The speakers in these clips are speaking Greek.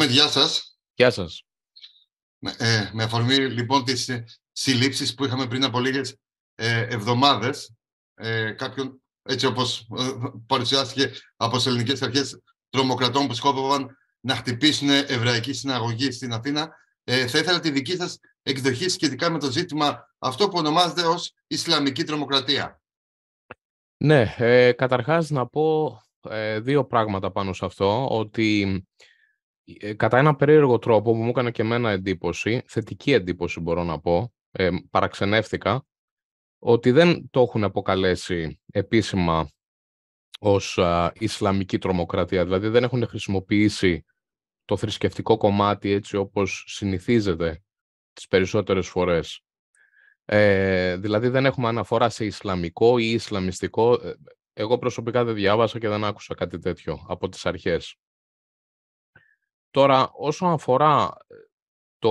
Αχμέτ, γεια σας. Γεια σας. Ε, με αφορμή λοιπόν τις ε, συλλήψεις που είχαμε πριν από λίγες ε, εβδομάδες, ε, κάποιον, έτσι όπως ε, παρουσιάστηκε από τις ελληνικές αρχές τρομοκρατών που σκόπευαν να χτυπήσουν εβραϊκή συναγωγή στην Αθήνα, ε, θα ήθελα τη δική σας εκδοχή σχετικά με το ζήτημα αυτό που ονομάζεται ως Ισλαμική τρομοκρατία. Ναι, καταρχάς να πω δύο πράγματα πάνω σε αυτό, ότι ε, κατά ένα περίεργο τρόπο που μου έκανε και εμένα εντύπωση, θετική εντύπωση μπορώ να πω, ε, ότι δεν το έχουν αποκαλέσει επίσημα ως Ισλαμική τρομοκρατία. Δηλαδή δεν έχουν χρησιμοποιήσει το θρησκευτικό κομμάτι έτσι όπως συνηθίζεται τις περισσότερες φορές. Ε, δηλαδή δεν έχουμε αναφορά σε Ισλαμικό ή Ισλαμιστικό. Ε, εγώ προσωπικά δεν διάβασα και δεν άκουσα κάτι τέτοιο από τις αρχές. Τώρα, όσον αφορά ε, το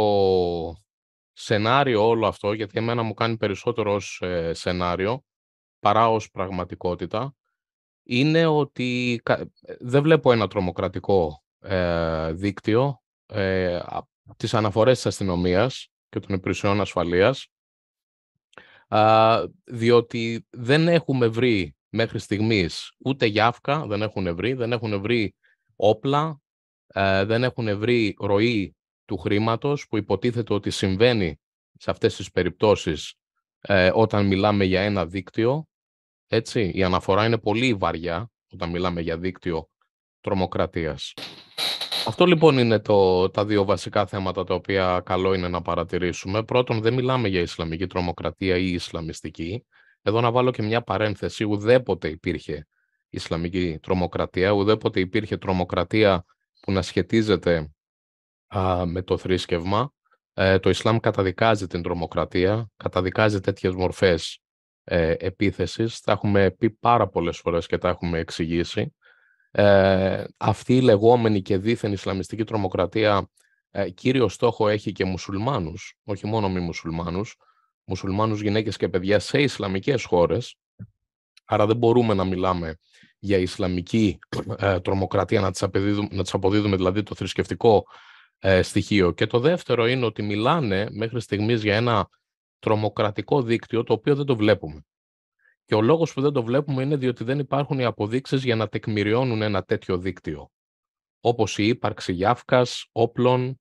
σενάριο όλο αυτό, γιατί εμένα μου κάνει περισσότερο ε, σενάριο παρά ως πραγματικότητα, είναι ότι ε, δεν βλέπω ένα τρομοκρατικό ε, δίκτυο ε, τις αναφορές της αστυνομίας και των υπηρεσιών ασφαλείας, διότι δεν έχουμε βρει μέχρι στιγμής ούτε γιάφκα, δεν έχουν βρει, δεν έχουν βρει όπλα, ε, δεν έχουν βρει ροή του χρήματος που υποτίθεται ότι συμβαίνει σε αυτές τις περιπτώσεις ε, όταν μιλάμε για ένα δίκτυο. Έτσι, η αναφορά είναι πολύ βαριά όταν μιλάμε για δίκτυο τρομοκρατίας. Αυτό λοιπόν είναι το, τα δύο βασικά θέματα τα οποία καλό είναι να παρατηρήσουμε. Πρώτον, δεν μιλάμε για Ισλαμική τρομοκρατία ή Ισλαμιστική. Εδώ να βάλω και μια παρένθεση. Ουδέποτε υπήρχε Ισλαμική τρομοκρατία, ουδέποτε υπήρχε τρομοκρατία που να σχετίζεται α, με το θρήσκευμα. Ε, το Ισλάμ καταδικάζει την τρομοκρατία, καταδικάζει τέτοιες μορφές ε, επίθεσης. Τα έχουμε πει πάρα πολλές φορές και τα έχουμε εξηγήσει. Ε, αυτή η λεγόμενη και δίθεν Ισλαμιστική τρομοκρατία ε, κύριο στόχο έχει και μουσουλμάνους, όχι μόνο μη μουσουλμάνους, μουσουλμάνους γυναίκες και παιδιά σε Ισλαμικές χώρες, άρα δεν μπορούμε να μιλάμε για Ισλαμική ε, τρομοκρατία, να τις, αποδίδουμε, δηλαδή το θρησκευτικό ε, στοιχείο. Και το δεύτερο είναι ότι μιλάνε μέχρι στιγμής για ένα τρομοκρατικό δίκτυο το οποίο δεν το βλέπουμε. Και ο λόγος που δεν το βλέπουμε είναι διότι δεν υπάρχουν οι αποδείξεις για να τεκμηριώνουν ένα τέτοιο δίκτυο. Όπως η ύπαρξη γιάφκας, όπλων,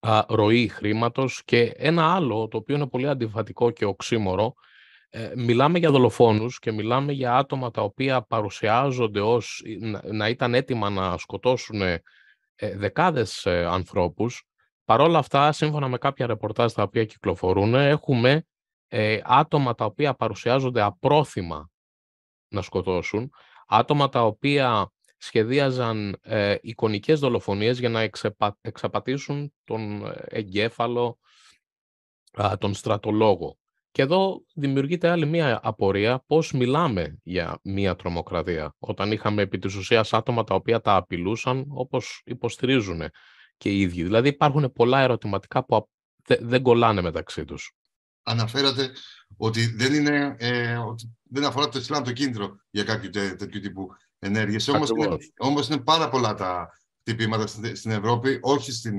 α, ροή χρήματος και ένα άλλο το οποίο είναι πολύ αντιφατικό και οξύμορο ε, μιλάμε για δολοφόνους και μιλάμε για άτομα τα οποία παρουσιάζονται ως ε, να, ήταν έτοιμα να σκοτώσουν ε, ε δεκάδες ανθρώπους. Παρόλα αυτά, σύμφωνα με κάποια ρεπορτάζ τα οποία κυκλοφορούν, έχουμε άτομα τα οποία παρουσιάζονται απρόθυμα να σκοτώσουν, άτομα τα οποία σχεδίαζαν εικονικές δολοφονίες για να εξαπατήσουν τον εγκέφαλο, τον στρατολόγο. Και εδώ δημιουργείται άλλη μία απορία πώς μιλάμε για μία τρομοκρατία. Όταν είχαμε επί της ουσίας άτομα τα οποία τα απειλούσαν όπως υποστηρίζουν και οι ίδιοι. Δηλαδή υπάρχουν πολλά ερωτηματικά που δεν κολλάνε μεταξύ τους. Αναφέρατε ότι δεν, είναι, ε, ότι δεν αφορά το Ισλάμ το κίνητρο για κάποιο τέ, τέτοιου τύπου ενέργειες. Όμως είναι, όμως είναι πάρα πολλά τα τυπήματα στην Ευρώπη, όχι στην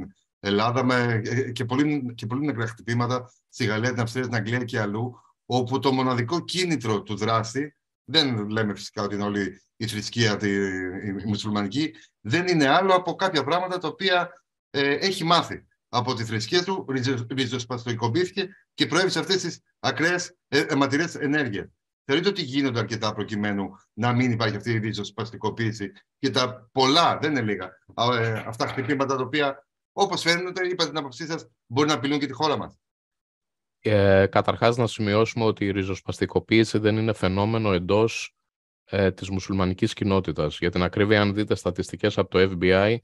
Ελλάδα ε, ε, και, πολύ, και πολύ νεκρά χτυπήματα στη Γαλλία, την Αυστρία, την Αγγλία και αλλού, όπου το μοναδικό κίνητρο του δράστη, δεν λέμε φυσικά ότι είναι όλη η θρησκεία τη, η, μουσουλμανική, δεν είναι άλλο από κάποια πράγματα τα οποία ε, έχει μάθει από τη θρησκεία του, ριζοσπαστοικοποιήθηκε και προέβησε αυτές τις ακραίες αιματηρές ε, ενέργειες. Θεωρείτε ότι γίνονται αρκετά προκειμένου να μην υπάρχει αυτή η ριζοσπαστικοποίηση και τα πολλά, δεν είναι λίγα, αυτά χτυπήματα τα οποία Όπως φαίνεται, είπατε την άποψή σας, μπορεί να απειλούν και τη χώρα μας. Ε, Καταρχάς, να σημειώσουμε ότι η ριζοσπαστικοποίηση δεν είναι φαινόμενο εντός ε, της μουσουλμανικής κοινότητας. Για την ακρίβεια, αν δείτε στατιστικές από το FBI,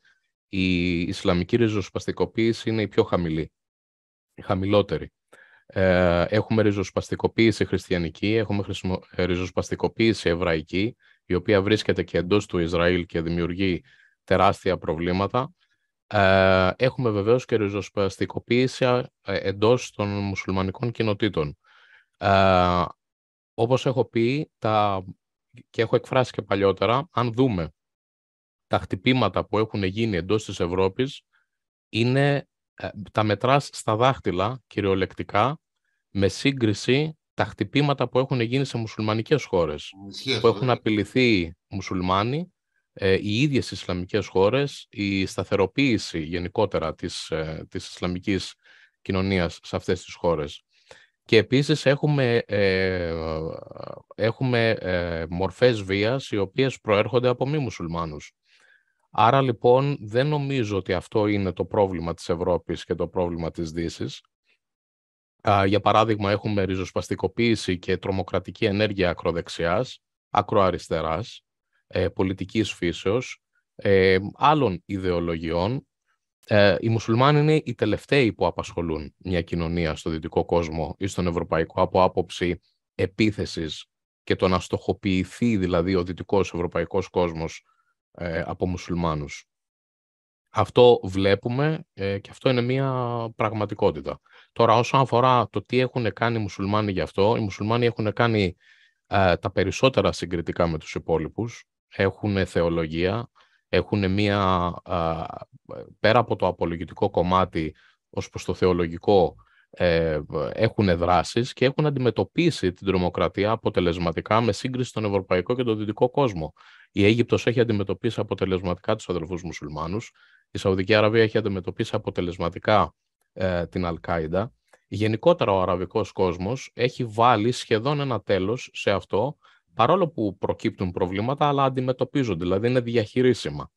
η Ισλαμική ριζοσπαστικοποίηση είναι η πιο χαμηλή. Η χαμηλότερη. Ε, έχουμε ριζοσπαστικοποίηση χριστιανική, έχουμε ε, ριζοσπαστικοποίηση εβραϊκή, η οποία βρίσκεται και εντός του Ισραήλ και δημιουργεί τεράστια προβλήματα. Ε, έχουμε βεβαίως και ριζοσπαστικοποίηση ε, εντός των μουσουλμανικών κοινοτήτων. Ε, όπως έχω πει τα, και έχω εκφράσει και παλιότερα, αν δούμε τα χτυπήματα που έχουν γίνει εντός της Ευρώπης, είναι, ε, τα μετράς στα δάχτυλα κυριολεκτικά με σύγκριση τα χτυπήματα που έχουν γίνει σε μουσουλμανικές χώρες, που έχουν ναι. απειληθεί μουσουλμάνοι ε, οι ίδιες οι Ισλαμικές χώρες, η σταθεροποίηση γενικότερα της, ε, της Ισλαμικής κοινωνίας σε αυτές τις χώρες. Και επίσης έχουμε, ε, έχουμε ε, μορφές βίας οι οποίες προέρχονται από μη μουσουλμάνους. Άρα λοιπόν δεν νομίζω ότι αυτό είναι το πρόβλημα της Ευρώπης και το πρόβλημα της Δύσης. Για παράδειγμα έχουμε ριζοσπαστικοποίηση και τρομοκρατική ενέργεια ακροδεξιάς, ακροαριστεράς, ε, πολιτικής φύσεως, ε, άλλων ιδεολογιών. Ε, οι μουσουλμάνοι είναι οι τελευταίοι που απασχολούν μια κοινωνία στο δυτικό κόσμο ή στον ευρωπαϊκό από άποψη επίθεσης και το να στοχοποιηθεί δηλαδή ο δυτικός ευρωπαϊκός κόσμος ε, από μουσουλμάνους. Αυτό βλέπουμε ε, και αυτό είναι μια πραγματικότητα. Τώρα όσον αφορά το τι έχουν κάνει οι μουσουλμάνοι γι' αυτό, οι μουσουλμάνοι έχουν κάνει ε, τα περισσότερα συγκριτικά με τους υπόλοιπους έχουν θεολογία, έχουν μία, πέρα από το απολογητικό κομμάτι ως προς το θεολογικό, ε, έχουν δράσεις και έχουν αντιμετωπίσει την τρομοκρατία αποτελεσματικά με σύγκριση στον ευρωπαϊκό και τον δυτικό κόσμο. Η Αίγυπτος έχει αντιμετωπίσει αποτελεσματικά τους αδελφούς μουσουλμάνους, η Σαουδική Αραβία έχει αντιμετωπίσει αποτελεσματικά την ε, την Αλκάιντα. Γενικότερα ο αραβικός κόσμος έχει βάλει σχεδόν ένα τέλος σε αυτό παρόλο που προκύπτουν προβλήματα, αλλά αντιμετωπίζονται, δηλαδή είναι διαχειρίσιμα.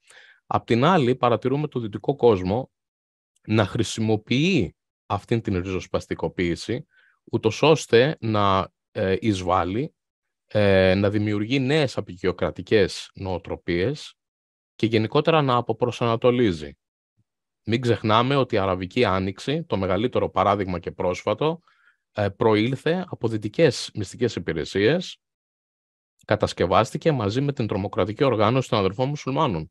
Απ' την άλλη, παρατηρούμε το δυτικό κόσμο να χρησιμοποιεί αυτήν την ριζοσπαστικοποίηση, ούτως ώστε να ε, εισβάλλει, ε, να δημιουργεί νέες απεικιοκρατικές νοοτροπίες και γενικότερα να αποπροσανατολίζει. Μην ξεχνάμε ότι η Αραβική Άνοιξη, το μεγαλύτερο παράδειγμα και πρόσφατο, ε, προήλθε από δυτικές μυστικές υπηρεσίες, κατασκευάστηκε μαζί με την τρομοκρατική οργάνωση των αδερφών μουσουλμάνων.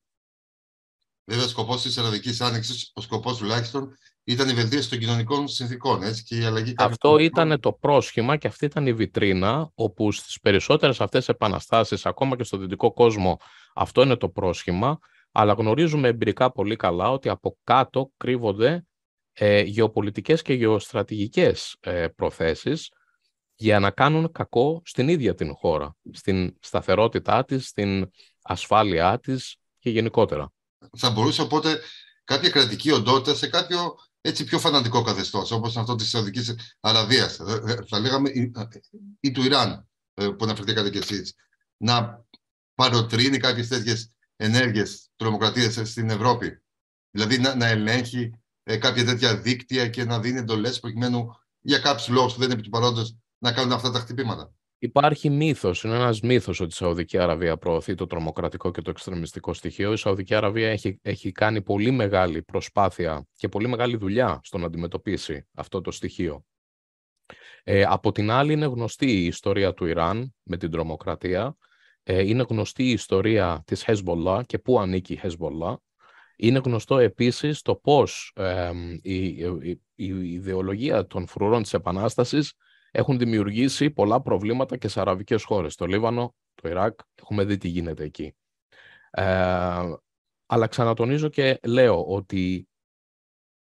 Βέβαια, ο σκοπός της Ελλαδική Άνοιξης, ο σκοπός τουλάχιστον, ήταν η βελτίωση των κοινωνικών συνθήκων έτσι, και η αλλαγή Αυτό ήταν το πρόσχημα και αυτή ήταν η βιτρίνα, όπου στις περισσότερες αυτές επαναστάσεις, ακόμα και στο δυτικό κόσμο, αυτό είναι το πρόσχημα. Αλλά γνωρίζουμε εμπειρικά πολύ καλά ότι από κάτω κρύβονται ε, γεωπολιτικές και γεωστρατηγικές ε, προθέσεις για να κάνουν κακό στην ίδια την χώρα, στην σταθερότητά της, στην ασφάλειά της και γενικότερα. Θα μπορούσε οπότε κάποια κρατική οντότητα σε κάποιο έτσι πιο φανατικό καθεστώς, όπως αυτό της Σαουδικής Αραβίας, ε, ε, θα λέγαμε, ε, ή, του Ιράν, που αναφερθήκατε κι εσείς, να παροτρύνει κάποιες τέτοιες ενέργειες τρομοκρατίας στην Ευρώπη. Δηλαδή να, να ελέγχει κάποια τέτοια δίκτυα και να δίνει εντολές προκειμένου για κάποιους λόγους που δεν είναι επί του παρόντος να κάνουν αυτά τα χτυπήματα. Υπάρχει μύθος, είναι ένας μύθος ότι η Σαουδική Αραβία προωθεί το τρομοκρατικό και το εξτρεμιστικό στοιχείο. Η Σαουδική Αραβία έχει, έχει κάνει πολύ μεγάλη προσπάθεια και πολύ μεγάλη δουλειά στο να αντιμετωπίσει αυτό το στοιχείο. Ε, από την άλλη είναι γνωστή η ιστορία του Ιράν με την τρομοκρατία, ε, είναι γνωστή η ιστορία της Hezbollah και πού ανήκει η Hezbollah. Είναι γνωστό επίσης το πώς η, ιδεολογία των φρουρών της επανάστασης έχουν δημιουργήσει πολλά προβλήματα και σε αραβικές χώρες. Το Λίβανο, το Ιράκ, έχουμε δει τι γίνεται εκεί. Ε, αλλά ξανατονίζω και λέω ότι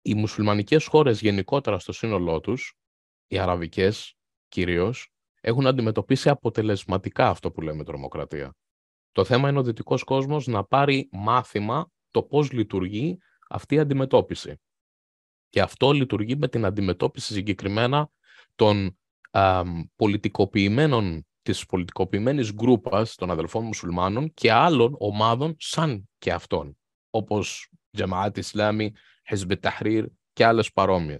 οι μουσουλμανικές χώρες γενικότερα στο σύνολό τους, οι αραβικές κυρίως, έχουν αντιμετωπίσει αποτελεσματικά αυτό που λέμε τρομοκρατία. Το θέμα είναι ο δυτικός κόσμος να πάρει μάθημα το πώς λειτουργεί αυτή η αντιμετώπιση. Και αυτό λειτουργεί με την αντιμετώπιση συγκεκριμένα των α, πολιτικοποιημένων της πολιτικοποιημένης γκρούπας των αδελφών μουσουλμάνων και άλλων ομάδων σαν και αυτών, όπως Τζαμαάτ Ισλάμι, Χεσμπε και άλλε παρόμοιε.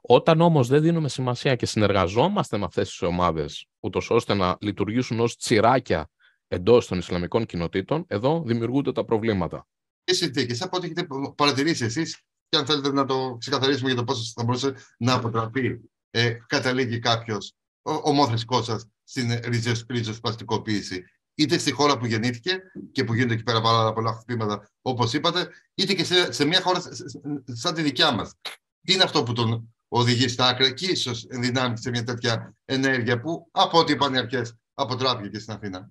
Όταν όμως δεν δίνουμε σημασία και συνεργαζόμαστε με αυτές τις ομάδες ούτως ώστε να λειτουργήσουν ως τσιράκια εντός των Ισλαμικών κοινοτήτων, εδώ δημιουργούνται τα προβλήματα. Τι συνθήκε, από ό,τι έχετε παρατηρήσει εσείς, και αν θέλετε να το ξεκαθαρίσουμε για το πώς θα μπορούσε να αποτραπεί ε, καταλήγει κάποιος, ο, σας στην ριζοσπαστικοποίηση. Είτε στη χώρα που γεννήθηκε και που γίνονται εκεί πέρα πάρα πολλά χτυπήματα, όπως είπατε, είτε και σε, σε μια χώρα σαν τη δικιά μας. Τι είναι αυτό που τον οδηγεί στα άκρα και ίσως ενδυνάμει σε μια τέτοια ενέργεια που, από ό,τι είπαν οι αρχές, αποτράπηκε και στην Αθήνα.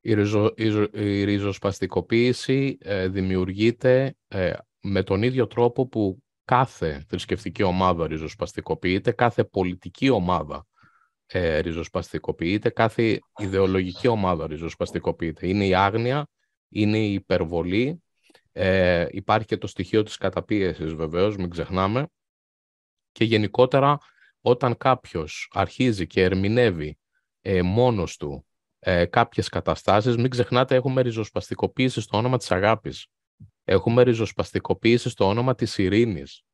Η, ριζο, η, ριζοσπαστικοποίηση ε, δημιουργείται ε, με τον ίδιο τρόπο που κάθε θρησκευτική ομάδα ριζοσπαστικοποιείται, κάθε πολιτική ομάδα ε, ριζοσπαστικοποιείται, κάθε ιδεολογική ομάδα ριζοσπαστικοποιείται. Είναι η άγνοια, είναι η υπερβολή, ε, υπάρχει και το στοιχείο της καταπίεσης βεβαίως, μην ξεχνάμε, και γενικότερα όταν κάποιος αρχίζει και ερμηνεύει ε, μόνος του ε, κάποιες καταστάσεις, μην ξεχνάτε έχουμε ριζοσπαστικοποίηση στο όνομα της αγάπης. Έχουμε ριζοσπαστικοποίηση στο όνομα της ειρήνης.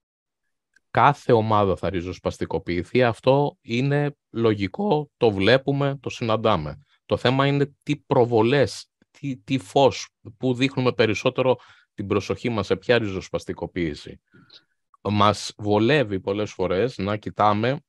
Κάθε ομάδα θα ριζοσπαστικοποιηθεί. Αυτό είναι λογικό, το βλέπουμε, το συναντάμε. Το θέμα είναι τι προβολές, τι, τι φως, που δείχνουμε περισσότερο την προσοχή μας σε ποια ριζοσπαστικοποίηση. Μας βολεύει πολλές φορές να κοιτάμε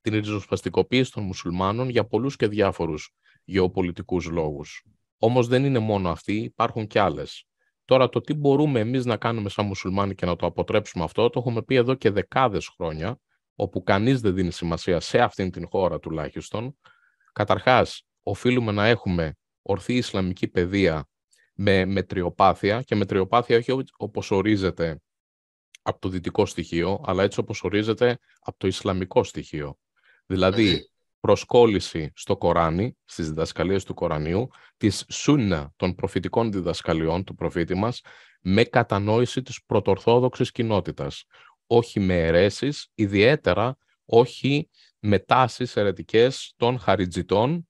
την ριζοσπαστικοποίηση των μουσουλμάνων για πολλούς και διάφορους γεωπολιτικούς λόγους. Όμως δεν είναι μόνο αυτή, υπάρχουν και άλλες. Τώρα το τι μπορούμε εμείς να κάνουμε σαν μουσουλμάνοι και να το αποτρέψουμε αυτό, το έχουμε πει εδώ και δεκάδες χρόνια, όπου κανείς δεν δίνει σημασία σε αυτήν την χώρα τουλάχιστον. Καταρχάς, οφείλουμε να έχουμε ορθή Ισλαμική παιδεία με μετριοπάθεια και μετριοπάθεια όχι όπως ορίζεται από το δυτικό στοιχείο, αλλά έτσι όπως ορίζεται από το Ισλαμικό στοιχείο. Δηλαδή, προσκόλληση στο Κοράνι, στις διδασκαλίες του Κορανίου, της σούνα των προφητικών διδασκαλιών του προφήτη μας, με κατανόηση της πρωτορθόδοξης κοινότητας, όχι με αιρέσεις, ιδιαίτερα όχι με τάσεις αιρετικές των χαριτζητών.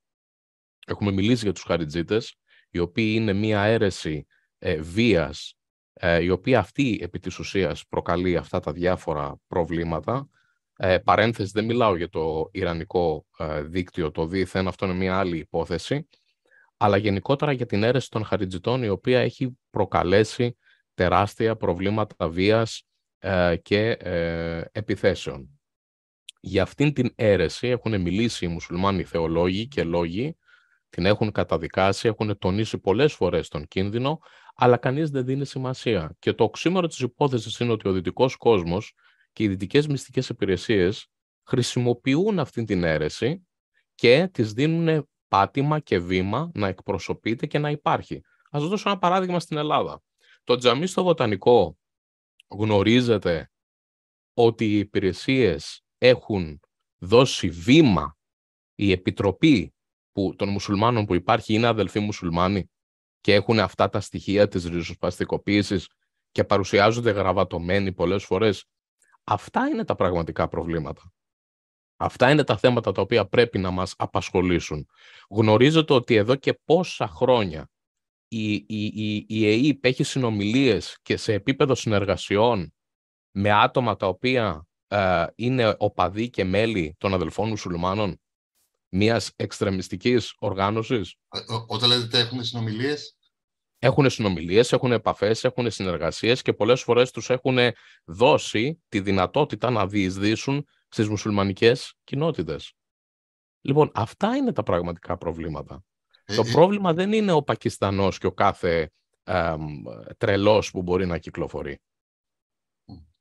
Έχουμε μιλήσει για τους χαριτζίτες, οι οποίοι είναι μία αίρεση ε, βίας, ε, η οποία αυτή επί της ουσίας προκαλεί αυτά τα διάφορα προβλήματα, ε, παρένθεση, δεν μιλάω για το Ιρανικό ε, δίκτυο, το δίθεν, αυτό είναι μια άλλη υπόθεση, αλλά γενικότερα για την αίρεση των χαριτζητών, η οποία έχει προκαλέσει τεράστια προβλήματα βίας ε, και ε, επιθέσεων. Για αυτήν την αίρεση έχουν μιλήσει οι μουσουλμάνοι θεολόγοι και λόγοι, την έχουν καταδικάσει, έχουν τονίσει πολλές φορές τον κίνδυνο, αλλά κανείς δεν δίνει σημασία. Και το οξύμερο της υπόθεσης είναι ότι ο δυτικός κόσμος, και οι δυτικές μυστικές υπηρεσίες χρησιμοποιούν αυτή την αίρεση και της δίνουν πάτημα και βήμα να εκπροσωπείται και να υπάρχει. Ας δώσω ένα παράδειγμα στην Ελλάδα. Το τζαμί στο βοτανικό γνωρίζετε ότι οι υπηρεσίες έχουν δώσει βήμα η επιτροπή που, των μουσουλμάνων που υπάρχει είναι αδελφοί μουσουλμάνοι και έχουν αυτά τα στοιχεία της ριζοσπαστικοποίησης και παρουσιάζονται γραβατωμένοι πολλές φορές Αυτά είναι τα πραγματικά προβλήματα. Αυτά είναι τα θέματα τα οποία πρέπει να μας απασχολήσουν. Γνωρίζετε ότι εδώ και πόσα χρόνια η, η, η, ΕΕΠ έχει συνομιλίες και σε επίπεδο συνεργασιών με άτομα τα οποία ε, είναι οπαδοί και μέλη των αδελφών μουσουλμάνων μιας εξτρεμιστικής οργάνωσης. όταν λέτε έχουμε συνομιλίες, έχουν συνομιλίε, έχουν επαφέ, έχουν συνεργασίες και πολλές φορές τους έχουν δώσει τη δυνατότητα να διεισδύσουν στις μουσουλμανικές κοινότητες. Λοιπόν, αυτά είναι τα πραγματικά προβλήματα. Το ε, ε. πρόβλημα δεν είναι ο Πακιστανός και ο κάθε ε, τρελός που μπορεί να κυκλοφορεί.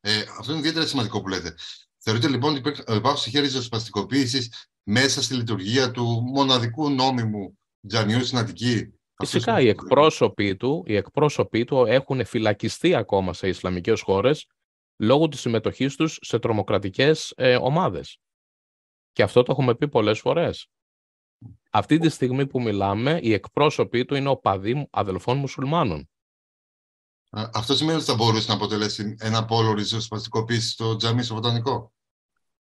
Ε, αυτό είναι ιδιαίτερα σημαντικό που λέτε. Θεωρείτε λοιπόν ότι υπάρχουν στοιχεία ριζοσπαστικοποίησης μέσα στη λειτουργία του μοναδικού νόμιμου Τζανιού στην Αττική, Φυσικά οι εκπρόσωποι, του, οι εκπρόσωποι του έχουν φυλακιστεί ακόμα σε Ισλαμικές χώρες λόγω της συμμετοχής τους σε τρομοκρατικές ε, ομάδες. Και αυτό το έχουμε πει πολλές φορές. Αυτή τη στιγμή που μιλάμε, οι εκπρόσωποι του είναι οπαδοί αδελφών μουσουλμάνων. Αυτό σημαίνει ότι θα μπορούσε να αποτελέσει ένα πόλο ριζοσπαστικοποίησης στο τζαμί στο βοτανικό.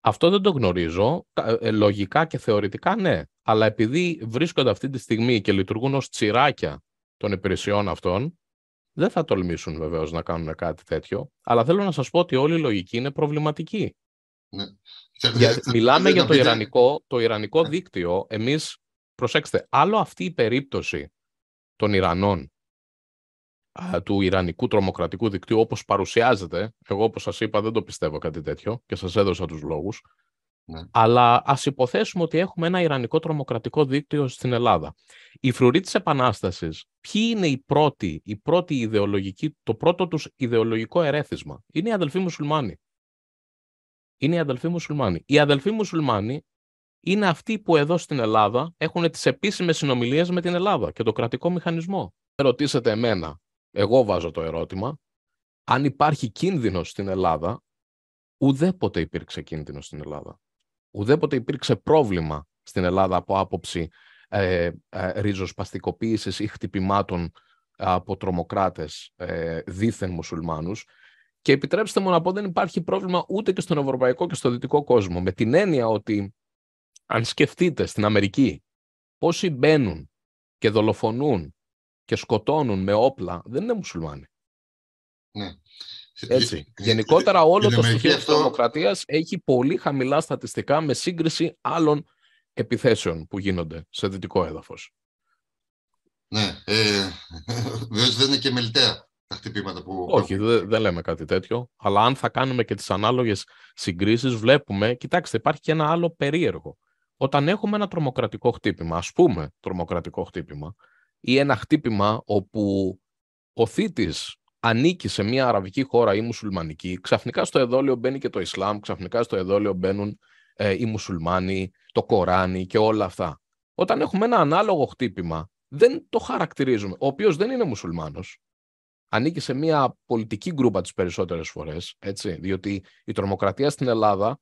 Αυτό δεν το γνωρίζω. Ε, λογικά και θεωρητικά ναι. Αλλά επειδή βρίσκονται αυτή τη στιγμή και λειτουργούν ως τσιράκια των υπηρεσιών αυτών, δεν θα τολμήσουν βεβαίως να κάνουν κάτι τέτοιο. Αλλά θέλω να σας πω ότι όλη η λογική είναι προβληματική. Ναι. μιλάμε για το ιρανικό, το ιρανικό ναι. δίκτυο. Εμείς, προσέξτε, άλλο αυτή η περίπτωση των Ιρανών του Ιρανικού τρομοκρατικού δικτύου όπως παρουσιάζεται. Εγώ όπως σας είπα δεν το πιστεύω κάτι τέτοιο και σας έδωσα τους λόγους. Ναι. Αλλά ας υποθέσουμε ότι έχουμε ένα Ιρανικό τρομοκρατικό δίκτυο στην Ελλάδα. Η φρουροί της Επανάστασης, ποιοι είναι οι πρώτοι, η πρώτη ιδεολογική, το πρώτο τους ιδεολογικό ερέθισμα. Είναι οι αδελφοί μουσουλμάνοι. Είναι οι αδελφοί μουσουλμάνοι. Οι αδελφοί μουσουλμάνοι είναι αυτοί που εδώ στην Ελλάδα έχουν τις επίσημες συνομιλίες με την Ελλάδα και το κρατικό μηχανισμό. Ρωτήσετε εμένα, εγώ βάζω το ερώτημα, αν υπάρχει κίνδυνο στην Ελλάδα, ουδέποτε υπήρξε κίνδυνο στην Ελλάδα. Ουδέποτε υπήρξε πρόβλημα στην Ελλάδα από άποψη ε, ε, ή χτυπημάτων από τρομοκράτες ε, δίθεν μουσουλμάνους. Και επιτρέψτε μου να πω, δεν υπάρχει πρόβλημα ούτε και στον ευρωπαϊκό και στο δυτικό κόσμο. Με την έννοια ότι, αν σκεφτείτε στην Αμερική, πόσοι μπαίνουν και δολοφονούν και σκοτώνουν με όπλα δεν είναι μουσουλμάνοι. Ναι. Έτσι. Γενικότερα όλο το στοιχείο αυτό... της τρομοκρατίας έχει πολύ χαμηλά στατιστικά με σύγκριση άλλων επιθέσεων που γίνονται σε δυτικό έδαφος. Ναι. Ε, δεν είναι και μελτέα τα χτυπήματα που... Όχι, δεν λέμε κάτι τέτοιο. Αλλά αν θα κάνουμε και τις ανάλογες συγκρίσεις βλέπουμε, κοιτάξτε υπάρχει και ένα άλλο περίεργο. Όταν έχουμε ένα τρομοκρατικό χτύπημα, ας πούμε τρομοκρατικό χτύπημα, ή ένα χτύπημα όπου ο θήτης ανήκει σε μια αραβική χώρα ή μουσουλμανική, ξαφνικά στο εδόλιο μπαίνει και το Ισλάμ, ξαφνικά στο εδόλιο μπαίνουν ε, οι μουσουλμάνοι, το Κοράνι και όλα αυτά. Όταν έχουμε ένα ανάλογο χτύπημα, δεν το χαρακτηρίζουμε. Ο οποίος δεν είναι μουσουλμάνος, ανήκει σε μια πολιτική γκρούπα τις περισσότερες φορές, έτσι, διότι η τρομοκρατία στην Ελλάδα,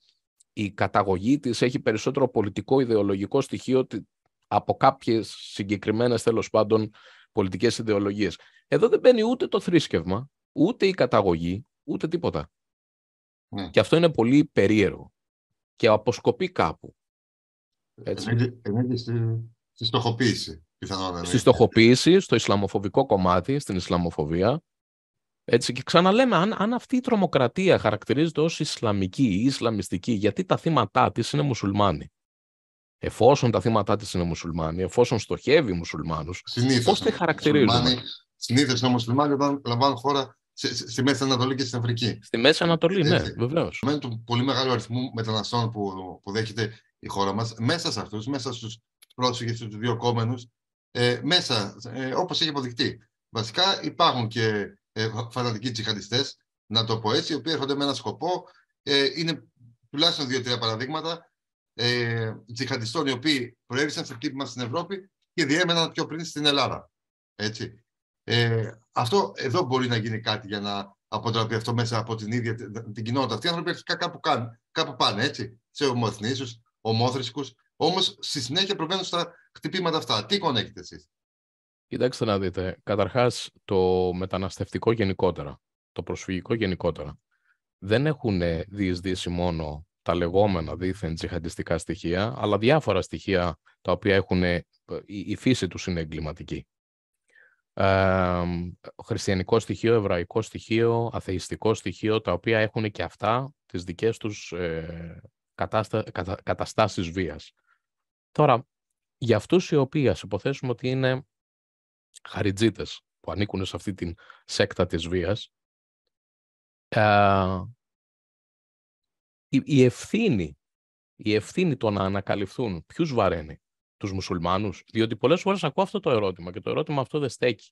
η καταγωγή της έχει περισσότερο πολιτικό ιδεολογικό στοιχείο από κάποιες συγκεκριμένες τέλος πάντων πολιτικές ιδεολογίες. Εδώ δεν μπαίνει ούτε το θρήσκευμα, ούτε η καταγωγή, ούτε τίποτα. Ναι. Και αυτό είναι πολύ περίεργο και αποσκοπεί κάπου. Έτσι. στη, στη στοχοποίηση. Πιθανόν, στη στοχοποίηση, στο ισλαμοφοβικό κομμάτι, στην ισλαμοφοβία. Έτσι, και ξαναλέμε, αν, αν αυτή η τρομοκρατία χαρακτηρίζεται ως ισλαμική ή ισλαμιστική, γιατί τα θύματά της είναι μουσουλμάνοι εφόσον τα θύματα της είναι μουσουλμάνοι, εφόσον στοχεύει μουσουλμάνου, πώ τη χαρακτηρίζουν. Συνήθως είναι μουσουλμάνοι όταν λαμβάνουν χώρα στη Μέση Ανατολή και στην Αφρική. Στη Μέση Ανατολή, ναι, Έτσι, ναι, βεβαίως. Με του πολύ μεγάλου αριθμού μεταναστών που, που δέχεται η χώρα μας, μέσα σε αυτούς, μέσα στους πρόσφυγε, στου διωκόμενου, ε, μέσα, ε, όπως έχει αποδειχτεί. Βασικά υπάρχουν και ε, φανατικοί τσιχαντιστέ, να το πω έτσι, οι οποίοι έρχονται με ένα σκοπό. Ε, είναι τουλάχιστον δύο-τρία παραδείγματα ε, τζιχαντιστών οι οποίοι προέβησαν σε χτύπημα στην Ευρώπη και διέμεναν πιο πριν στην Ελλάδα. Έτσι. Ε, αυτό εδώ μπορεί να γίνει κάτι για να αποτραπεί αυτό μέσα από την ίδια την κοινότητα. Αυτοί οι άνθρωποι αρχικά κάπου, κάνουν, κάπου πάνε, έτσι, σε ομοεθνήσου, ομόθρησκους. Όμως στη συνέχεια προβαίνουν στα χτυπήματα αυτά. Τι εικόνα έχετε εσείς. Κοιτάξτε να δείτε. Καταρχάς, το μεταναστευτικό γενικότερα, το προσφυγικό γενικότερα, δεν έχουν διεισδύσει μόνο τα λεγόμενα δίθεν τζιχαντιστικά στοιχεία, αλλά διάφορα στοιχεία τα οποία έχουν, ε, η φύση τους είναι εγκληματική. χριστιανικό στοιχείο, εβραϊκό στοιχείο, αθεϊστικό στοιχείο, τα οποία έχουν και αυτά τις δικές τους ε, καταστα, καταστάσεις βίας. Τώρα, για αυτούς οι οποίοι ας υποθέσουμε ότι είναι χαριτζίτες που ανήκουν σε αυτή την σέκτα της βίας, ε, η, η ευθύνη, η ευθύνη το να ανακαλυφθούν ποιους βαραίνει, τους μουσουλμάνους, διότι πολλές φορές ακούω αυτό το ερώτημα και το ερώτημα αυτό δεν στέκει.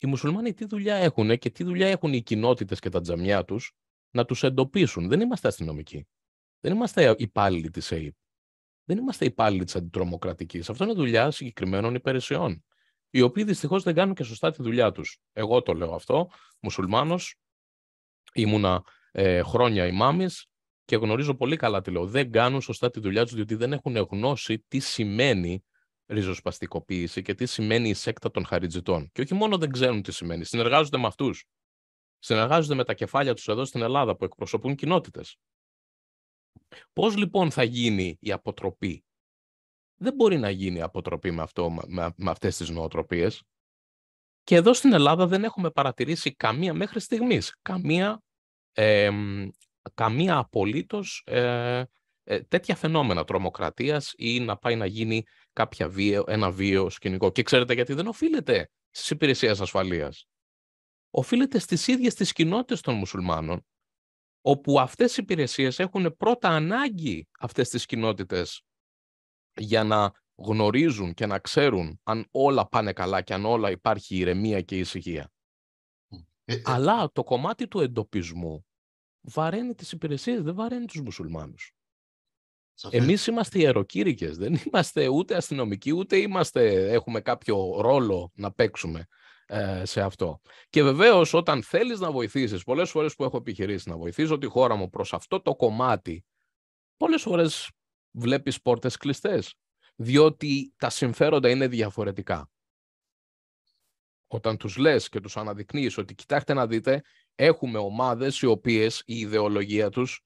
Οι μουσουλμάνοι τι δουλειά έχουν και τι δουλειά έχουν οι κοινότητες και τα τζαμιά τους να τους εντοπίσουν. Δεν είμαστε αστυνομικοί. Δεν είμαστε υπάλληλοι της ΑΕΠ. Δεν είμαστε υπάλληλοι της αντιτρομοκρατικής. Αυτό είναι δουλειά συγκεκριμένων υπηρεσιών, οι οποίοι δυστυχώς δεν κάνουν και σωστά τη δουλειά τους. Εγώ το λέω αυτό. Μουσουλμάνος, ήμουνα ε, χρόνια ημάμη, και γνωρίζω πολύ καλά τι λέω, δεν κάνουν σωστά τη δουλειά τους διότι δεν έχουν γνώση τι σημαίνει ριζοσπαστικοποίηση και τι σημαίνει η σέκτα των χαριτζητών. Και όχι μόνο δεν ξέρουν τι σημαίνει, συνεργάζονται με αυτούς. Συνεργάζονται με τα κεφάλια τους εδώ στην Ελλάδα που εκπροσωπούν κοινότητες. Πώς λοιπόν θα γίνει η αποτροπή, Δεν μπορεί να γίνει αποτροπή με, αυτό, με, με αυτές τις νοοτροπίες. Και εδώ στην Ελλάδα δεν έχουμε παρατηρήσει καμία μέχρι στιγμής καμία ε, καμία απολύτως ε, ε, τέτοια φαινόμενα τρομοκρατίας ή να πάει να γίνει κάποια ένα βίο σκηνικό. Και ξέρετε γιατί δεν οφείλεται στις υπηρεσίες ασφαλείας. Οφείλεται στις ίδιες τις κοινότητες των μουσουλμάνων, όπου αυτές οι υπηρεσίες έχουν πρώτα ανάγκη αυτές τις κοινότητες για να γνωρίζουν και να ξέρουν αν όλα πάνε καλά και αν όλα υπάρχει ηρεμία και ησυχία. Ε, ε, Αλλά το κομμάτι του εντοπισμού βαραίνει τις υπηρεσίες, δεν βαραίνει τους μουσουλμάνους. Εμείς είμαστε ιεροκήρυκες, δεν είμαστε ούτε αστυνομικοί, ούτε είμαστε, έχουμε κάποιο ρόλο να παίξουμε ε, σε αυτό. Και βεβαίως όταν θέλεις να βοηθήσεις, πολλές φορές που έχω επιχειρήσει να βοηθήσω τη χώρα μου προς αυτό το κομμάτι, πολλές φορές βλέπεις πόρτες κλειστές, διότι τα συμφέροντα είναι διαφορετικά. Όταν τους λες και τους αναδεικνύεις ότι κοιτάξτε να δείτε, έχουμε ομάδες οι οποίες η ιδεολογία τους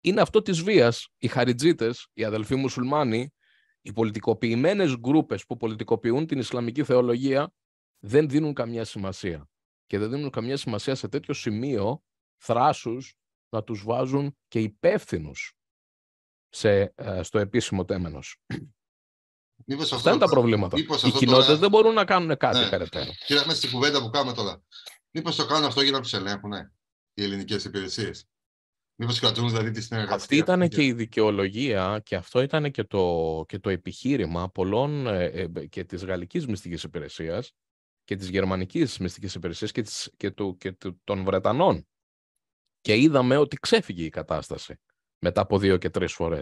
είναι αυτό της βίας. Οι χαριτζίτες, οι αδελφοί μουσουλμάνοι, οι πολιτικοποιημένες γκρούπες που πολιτικοποιούν την Ισλαμική θεολογία δεν δίνουν καμιά σημασία. Και δεν δίνουν καμιά σημασία σε τέτοιο σημείο θράσους να τους βάζουν και υπεύθυνους ε, στο επίσημο τέμενος. Αυτά είναι τα προβλήματα. Οι κοινότητες δεν μπορούν να κάνουν κάτι ναι. περαιτέρω. Κύριε, στην κουβέντα που κάνουμε τώρα. Μήπως το κάνουν αυτό για να τους ελέγχουν ναι, οι ελληνικές υπηρεσίες. Μήπως κρατούν δηλαδή τη συνεργασία. Αυτή ήταν και η δικαιολογία και αυτό ήταν και το, και το επιχείρημα πολλών ε, ε, και της γαλλικής μυστικής υπηρεσίας και της γερμανικής μυστικής υπηρεσίας και, και, του, και του, των Βρετανών. Και είδαμε ότι ξέφυγε η κατάσταση μετά από δύο και τρεις φορές.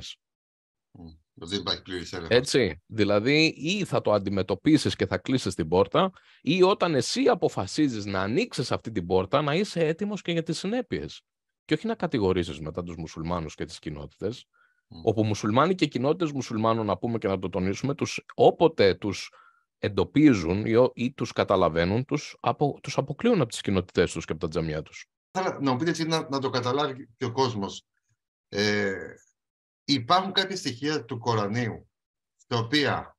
Δεν υπάρχει πλήρη έλεγχο. Έτσι. Δηλαδή, ή θα το αντιμετωπίσεις και θα κλείσεις την πόρτα, ή όταν εσύ αποφασίζεις να ανοίξεις αυτή την πόρτα, να είσαι έτοιμος και για τις συνέπειες. Και όχι να κατηγορήσεις μετά τους μουσουλμάνους και τις κοινότητες, mm. όπου μουσουλμάνοι και κοινότητες μουσουλμάνων, να πούμε και να το τονίσουμε, τους, όποτε τους εντοπίζουν ή, ή τους καταλαβαίνουν, τους απο, αποκλείουν από τις κοινότητε τους και από τα τζαμιά τους. Να έτσι να, να το καταλάβει και ο κόσμος. Ε, υπάρχουν κάποια στοιχεία του Κορανίου, τα οποία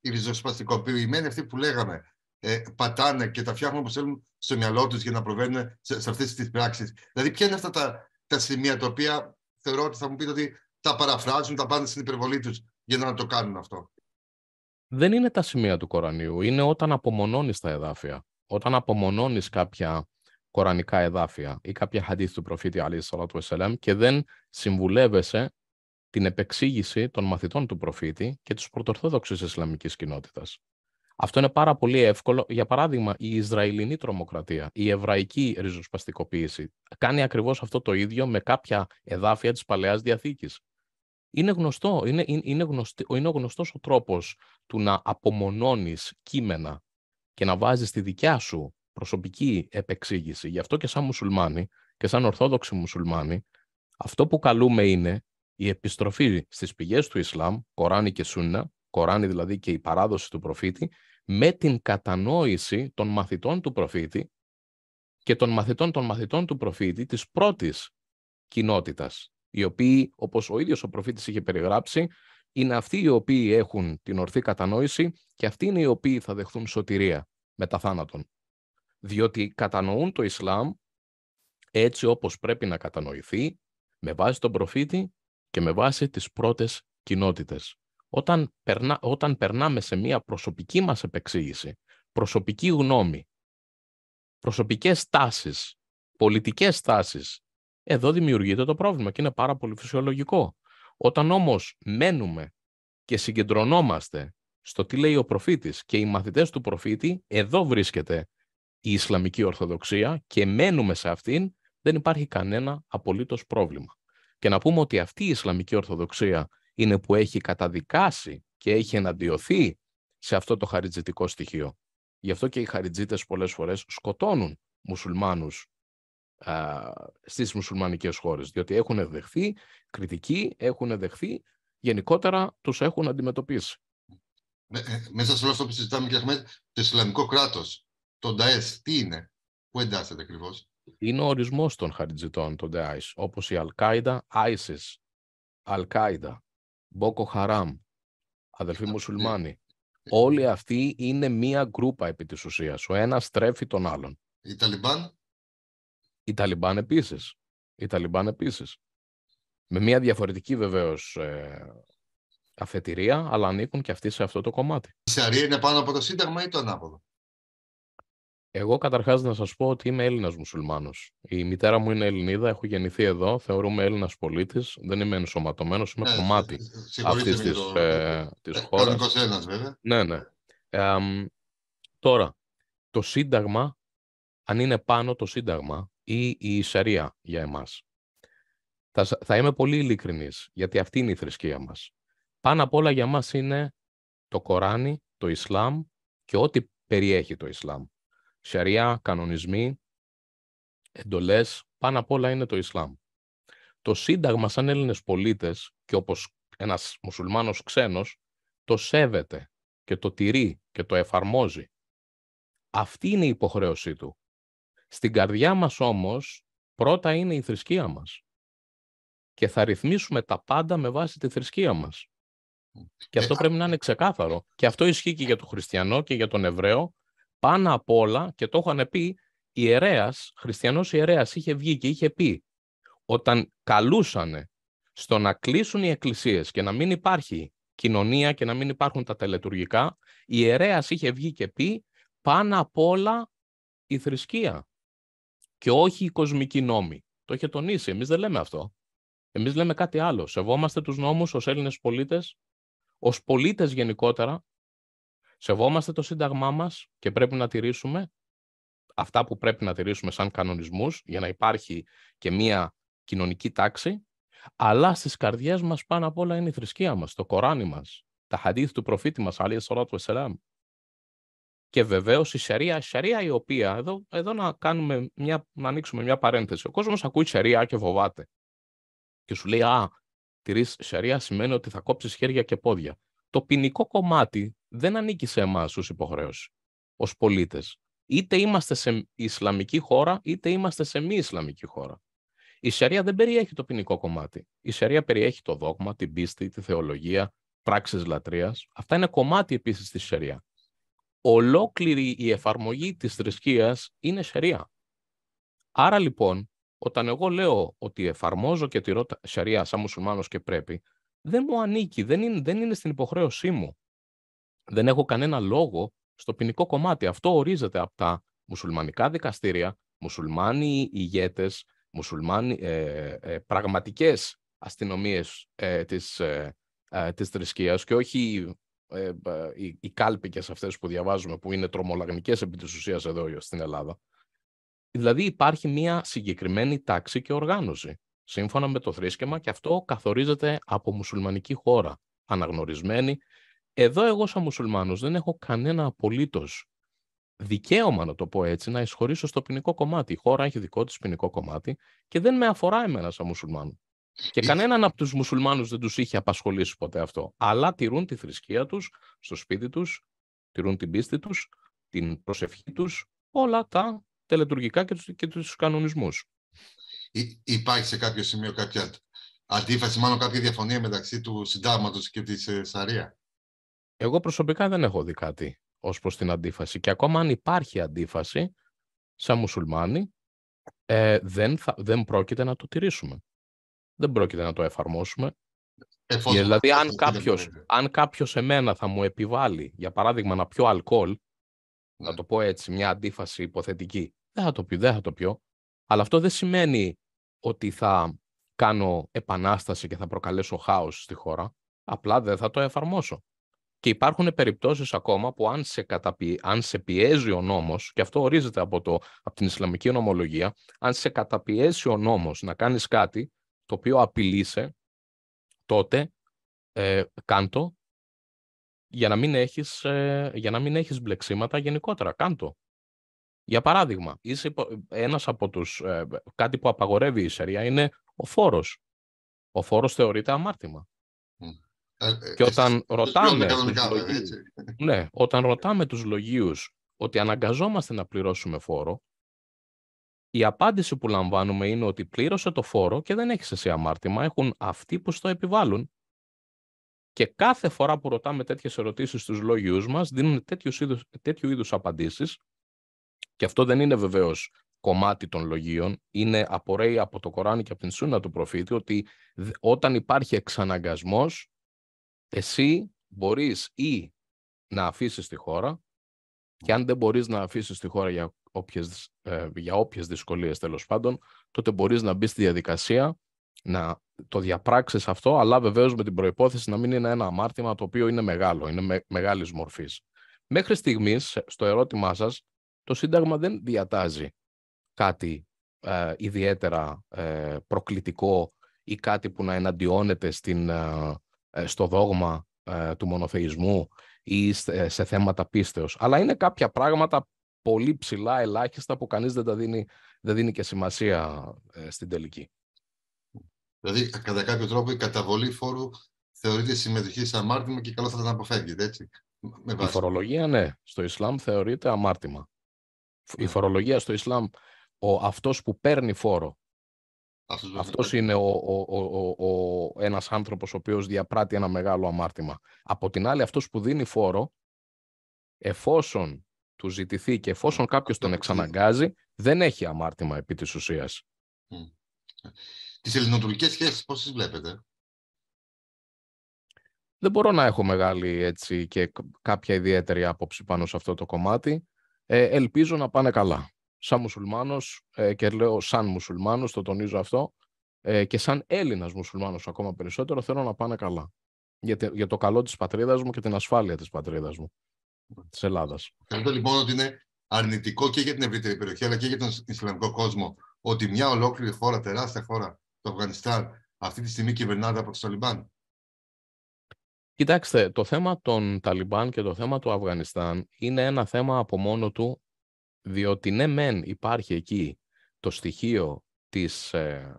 οι ριζοσπαστικοποιημένοι αυτοί που λέγαμε ε, πατάνε και τα φτιάχνουν όπως θέλουν στο μυαλό τους για να προβαίνουν σε, σε αυτές τις πράξεις. Δηλαδή ποια είναι αυτά τα, τα σημεία τα οποία θεωρώ ότι θα μου πείτε ότι τα παραφράζουν, τα πάνε στην υπερβολή τους για να το κάνουν αυτό. Δεν είναι τα σημεία του Κορανίου, είναι όταν απομονώνεις τα εδάφια. Όταν απομονώνεις κάποια κορανικά εδάφια ή κάποια χαντίθ του προφήτη αλής και δεν συμβουλεύεσαι την επεξήγηση των μαθητών του προφήτη και τη πρωτορθόδοξης Ισλαμικής κοινότητας. Αυτό είναι πάρα πολύ εύκολο. Για παράδειγμα, η Ισραηλινή τρομοκρατία, η εβραϊκή ριζοσπαστικοποίηση, κάνει ακριβώς αυτό το ίδιο με κάποια εδάφια της Παλαιάς Διαθήκης. Είναι, γνωστό, είναι, είναι, ο γνωστός ο τρόπος του να απομονώνεις κείμενα και να βάζεις τη δικιά σου προσωπική επεξήγηση. Γι' αυτό και σαν μουσουλμάνοι και σαν ορθόδοξοι μουσουλμάνοι, αυτό που καλούμε είναι η επιστροφή στις πηγές του Ισλάμ, Κοράνι και Σούνα, Κοράνι δηλαδή και η παράδοση του προφήτη, με την κατανόηση των μαθητών του προφήτη και των μαθητών των μαθητών του προφήτη της πρώτης κοινότητας, οι οποίοι, όπως ο ίδιος ο προφήτης είχε περιγράψει, είναι αυτοί οι οποίοι έχουν την ορθή κατανόηση και αυτοί είναι οι οποίοι θα δεχθούν σωτηρία με τα θάνατον. Διότι κατανοούν το Ισλάμ έτσι όπως πρέπει να κατανοηθεί, με βάση τον προφήτη και με βάση τις πρώτες κοινότητες. Όταν, όταν περνάμε σε μια προσωπική μας επεξήγηση, προσωπική γνώμη, προσωπικές τάσεις, πολιτικές τάσεις, εδώ δημιουργείται το πρόβλημα και είναι πάρα πολύ φυσιολογικό. Όταν όμως μένουμε και συγκεντρωνόμαστε στο τι λέει ο προφήτης και οι μαθητές του προφήτη, εδώ βρίσκεται η Ισλαμική Ορθοδοξία και μένουμε σε αυτήν, δεν υπάρχει κανένα απολύτως πρόβλημα. Και να πούμε ότι αυτή η Ισλαμική Ορθοδοξία είναι που έχει καταδικάσει και έχει εναντιωθεί σε αυτό το χαριτζητικό στοιχείο. Γι' αυτό και οι χαριτζίτες πολλές φορές σκοτώνουν μουσουλμάνους α, στις μουσουλμανικές χώρες, διότι έχουν δεχθεί κριτική, έχουν δεχθεί, γενικότερα τους έχουν αντιμετωπίσει. Ε, ε, μέσα σε αυτό που συζητάμε, και το Ισλαμικό κράτος, το ΝΤΑΕΣ, τι είναι, πού εντάσσεται ακριβώς είναι ο ορισμός των χαριτζητών, των ΤΕΑΙΣ, όπως η Αλκάιδα, ISIS, al Χαράμ, αδελφοί μουσουλμάνοι. Όλοι αυτοί είναι μία γκρούπα επί της ουσίας. Ο ένας στρέφει τον άλλον. Οι Ταλιμπάν. Οι Ταλιμπάν επίσης. Οι Ταλιμπάν επίσης. Με μία διαφορετική βεβαίως αφετηρία, αλλά ανήκουν και αυτοί σε αυτό το κομμάτι. Η Σαρία είναι πάνω από το Σύνταγμα ή το ανάποδο. Εγώ καταρχάς να σας πω ότι είμαι Έλληνας μουσουλμάνος. Η μητέρα μου είναι Ελληνίδα, έχω γεννηθεί εδώ, θεωρούμε Έλληνας πολίτης, δεν είμαι ενσωματωμένος, είμαι ναι, κομμάτι αυτής της, το... ε, της ε, χώρας. βέβαια. Ναι, ναι. τώρα, το Σύνταγμα, αν είναι πάνω το Σύνταγμα ή η Ισαρία για εμάς, θα, θα είμαι πολύ ειλικρινής, γιατί αυτή είναι η θρησκεία μας. Πάνω απ' όλα για μας είναι το Κοράνι, το Ισλάμ και ό,τι περιέχει το Ισλάμ. Σαριά, κανονισμοί, εντολές, πάνω απ' όλα είναι το Ισλάμ. Το Σύνταγμα σαν Έλληνες πολίτες και όπως ένας μουσουλμάνος ξένος το σέβεται και το τηρεί και το εφαρμόζει. Αυτή είναι η υποχρέωσή του. Στην καρδιά μας όμως πρώτα είναι η θρησκεία μας και θα ρυθμίσουμε τα πάντα με βάση τη θρησκεία μας. Και αυτό ε, πρέπει να είναι ξεκάθαρο. Και αυτό ισχύει και για τον χριστιανό και για τον Εβραίο πάνω απ' όλα, και το είχαν πει, ιερέας, χριστιανός ιερέας είχε βγει και είχε πει όταν καλούσανε στο να κλείσουν οι εκκλησίες και να μην υπάρχει κοινωνία και να μην υπάρχουν τα τελετουργικά, ιερέας είχε βγει και πει πάνω απ' όλα η θρησκεία και όχι η κοσμική νόμοι. Το είχε τονίσει, εμείς δεν λέμε αυτό. Εμείς λέμε κάτι άλλο. Σεβόμαστε τους νόμους ως Έλληνες πολίτες, ως πολίτες γενικότερα, Σεβόμαστε το Σύνταγμά μας και πρέπει να τηρήσουμε αυτά που πρέπει να τηρήσουμε σαν κανονισμούς για να υπάρχει και μία κοινωνική τάξη, αλλά στις καρδιές μας πάνω απ' όλα είναι η θρησκεία μας, το Κοράνι μας, τα χαντίθ του προφήτη μας, αλήθεια του εσελάμ. Και βεβαίως η Σερία, η Σερία η οποία, εδώ, εδώ να, κάνουμε μια, να ανοίξουμε μια παρένθεση. Ο κόσμος ακούει Σερία και φοβάται. Και σου λέει, Α, τηρείς Σερία σημαίνει ότι θα κόψεις χέρια και πόδια. Το ποινικό κομμάτι δεν ανήκει σε εμάς ως υποχρέωση, ως πολίτες. Είτε είμαστε σε Ισλαμική χώρα, είτε είμαστε σε μη Ισλαμική χώρα. Η Σερία δεν περιέχει το ποινικό κομμάτι. Η Σερία περιέχει το δόγμα, την πίστη, τη θεολογία, πράξεις λατρείας. Αυτά είναι κομμάτι επίσης της Σερία. Ολόκληρη η εφαρμογή της θρησκείας είναι σερία. Άρα λοιπόν, όταν εγώ λέω ότι εφαρμόζω και τηρώ Σερία σαν μουσουλμάνος και πρέπει, δεν μου ανήκει, δεν είναι, δεν είναι στην υποχρέωσή μου δεν έχω κανένα λόγο στο ποινικό κομμάτι. Αυτό ορίζεται από τα μουσουλμανικά δικαστήρια, μουσουλμάνοι ηγέτες, μουσουλμάνοι, ε, ε, πραγματικές αστυνομίες ε, της, ε, ε, της θρησκείας και όχι οι, οι κάλπικες αυτές που διαβάζουμε που είναι τρομολαγνικές επί της ουσίας εδώ στην Ελλάδα. Δηλαδή υπάρχει μια συγκεκριμένη τάξη και οργάνωση σύμφωνα με το θρήσκεμα και αυτό καθορίζεται από μουσουλμανική χώρα, αναγνωρισμένη εδώ εγώ σαν μουσουλμάνος δεν έχω κανένα απολύτως δικαίωμα να το πω έτσι, να εισχωρήσω στο ποινικό κομμάτι. Η χώρα έχει δικό της ποινικό κομμάτι και δεν με αφορά εμένα σαν μουσουλμάνο. Και κανέναν από τους μουσουλμάνους δεν τους είχε απασχολήσει ποτέ αυτό. Αλλά τηρούν τη θρησκεία τους στο σπίτι τους, τηρούν την πίστη τους, την προσευχή τους, όλα τα τελετουργικά και τους, και τους κανονισμούς. υπάρχει σε κάποιο σημείο κάποια αντίφαση, μάλλον κάποια διαφωνία μεταξύ του συντάγματος και της ε, Σαρία. Εγώ προσωπικά δεν έχω δει κάτι ως προς την αντίφαση. Και ακόμα αν υπάρχει αντίφαση, σαν μουσουλμάνοι, ε, δεν, θα, δεν πρόκειται να το τηρήσουμε. Δεν πρόκειται να το εφαρμόσουμε. δηλαδή, αν κάποιος, αν κάποιος εμένα θα μου επιβάλλει, για παράδειγμα, να πιω αλκοόλ, ναι. να το πω έτσι, μια αντίφαση υποθετική, δεν θα το πιω, δεν θα το πιω. Αλλά αυτό δεν σημαίνει ότι θα κάνω επανάσταση και θα προκαλέσω χάος στη χώρα. Απλά δεν θα το εφαρμόσω. Και υπάρχουν περιπτώσεις ακόμα που, αν σε, καταπι... αν σε πιέζει ο νόμος, και αυτό ορίζεται από, το... από την Ισλαμική νομολογία, αν σε καταπιέσει ο νόμος να κάνεις κάτι το οποίο απειλείσαι, τότε ε, κάντο για να μην έχεις, ε, για να μην έχεις μπλεξίματα γενικότερα. Κάντο. Για παράδειγμα, είσαι ένας από τους, ε, κάτι που απαγορεύει η Ισερία είναι ο φόρος. Ο φόρος θεωρείται αμάρτημα. Ε, ε, και όταν ε, ρωτάμε, τους λογίους, ναι, ρωτάμε τους λογίους ότι αναγκαζόμαστε να πληρώσουμε φόρο, η απάντηση που λαμβάνουμε είναι ότι πλήρωσε το φόρο και δεν έχεις εσύ αμάρτημα, έχουν αυτοί που στο επιβάλλουν. Και κάθε φορά που ρωτάμε τέτοιες ερωτήσεις στους λόγιους μας, δίνουν τέτοιους είδους απαντήσεις. Και αυτό δεν είναι βεβαίως κομμάτι των λογίων, είναι απορρέει από το Κοράνι και από την Σούνα του προφήτη, ότι όταν υπάρχει εξαναγκασμός, εσύ μπορείς ή να αφήσεις τη χώρα και αν δεν μπορείς να αφήσεις τη χώρα για όποιες, ε, για δυσκολίες τέλος πάντων, τότε μπορείς να μπεις στη διαδικασία να το διαπράξεις αυτό, αλλά βεβαίως με την προϋπόθεση να μην είναι ένα αμάρτημα το οποίο είναι μεγάλο, είναι με, μεγάλης Μέχρι στιγμής, στο ερώτημά σας, το Σύνταγμα δεν διατάζει κάτι ε, ιδιαίτερα ε, προκλητικό ή κάτι που να εναντιώνεται στην, ε, ε, στο δόγμα ε, του μονοθεϊσμού ή ε, σε θέματα πίστεως. Αλλά είναι κάποια πράγματα πολύ ψηλά, ελάχιστα, που κανείς δεν τα δίνει, δεν δίνει και σημασία στην τελική. Δηλαδή, κατά κάποιο τρόπο, η καταβολή φόρου θεωρείται συμμετοχή σε αμάρτημα και καλό θα ήταν να αποφεύγεται, έτσι. Η φορολογία, ναι, στο Ισλάμ θεωρείται αμάρτημα. Η ναι. φορολογία στο Ισλάμ, ο αυτός που παίρνει φόρο αυτός, είναι ο, ο, ο, ο, ένας άνθρωπος ο οποίος διαπράττει ένα μεγάλο αμάρτημα. Από την άλλη, αυτός που δίνει φόρο, εφόσον του ζητηθεί και εφόσον κάποιος τον εξαναγκάζει, δεν έχει αμάρτημα επί της ουσίας. Mm. Τις ελληνοτουρκικές σχέσεις πώς τις βλέπετε? Δεν μπορώ να έχω μεγάλη έτσι, και κάποια ιδιαίτερη άποψη πάνω σε αυτό το κομμάτι. Ε, ελπίζω να πάνε καλά σαν μουσουλμάνος ε, και λέω σαν μουσουλμάνος, το τονίζω αυτό, ε, και σαν Έλληνας μουσουλμάνος ακόμα περισσότερο θέλω να πάνε καλά. Για, τε, για το καλό της πατρίδας μου και την ασφάλεια της πατρίδας μου, της Ελλάδας. Θεωρείτε λοιπόν ότι είναι αρνητικό και για την ευρύτερη περιοχή αλλά και για τον Ισλαμικό κόσμο ότι μια ολόκληρη χώρα, τεράστια χώρα, το Αφγανιστάν, αυτή τη στιγμή κυβερνάται από το Ταλιμπάν. Κοιτάξτε, το θέμα των Ταλιμπάν και το θέμα του Αφγανιστάν είναι ένα θέμα από μόνο του διότι ναι μεν υπάρχει εκεί το στοιχείο της, ε,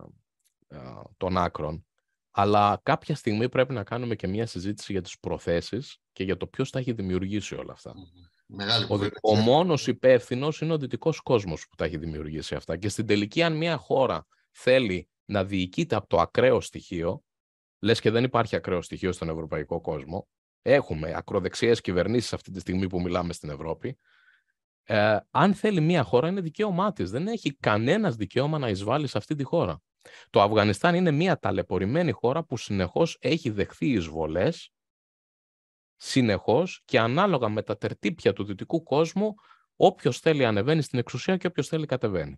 ε, των άκρων, αλλά κάποια στιγμή πρέπει να κάνουμε και μια συζήτηση για τις προθέσεις και για το ποιος τα έχει δημιουργήσει όλα αυτά. Μεγάλη ο, ο ναι. μόνος υπεύθυνος είναι ο δυτικός κόσμος που τα έχει δημιουργήσει αυτά. Και στην τελική, αν μια χώρα θέλει να διοικείται από το ακραίο στοιχείο, λες και δεν υπάρχει ακραίο στοιχείο στον ευρωπαϊκό κόσμο, έχουμε ακροδεξιές κυβερνήσεις αυτή τη στιγμή που μιλάμε στην Ευρώπη, ε, αν θέλει μια χώρα, είναι δικαίωμά της. Δεν έχει κανένας δικαίωμα να εισβάλλει σε αυτή τη χώρα. Το Αφγανιστάν είναι μια ταλαιπωρημένη χώρα που συνεχώς έχει δεχθεί εισβολές, συνεχώς και ανάλογα με τα τερτύπια του δυτικού κόσμου, όποιος θέλει ανεβαίνει στην εξουσία και όποιος θέλει κατεβαίνει.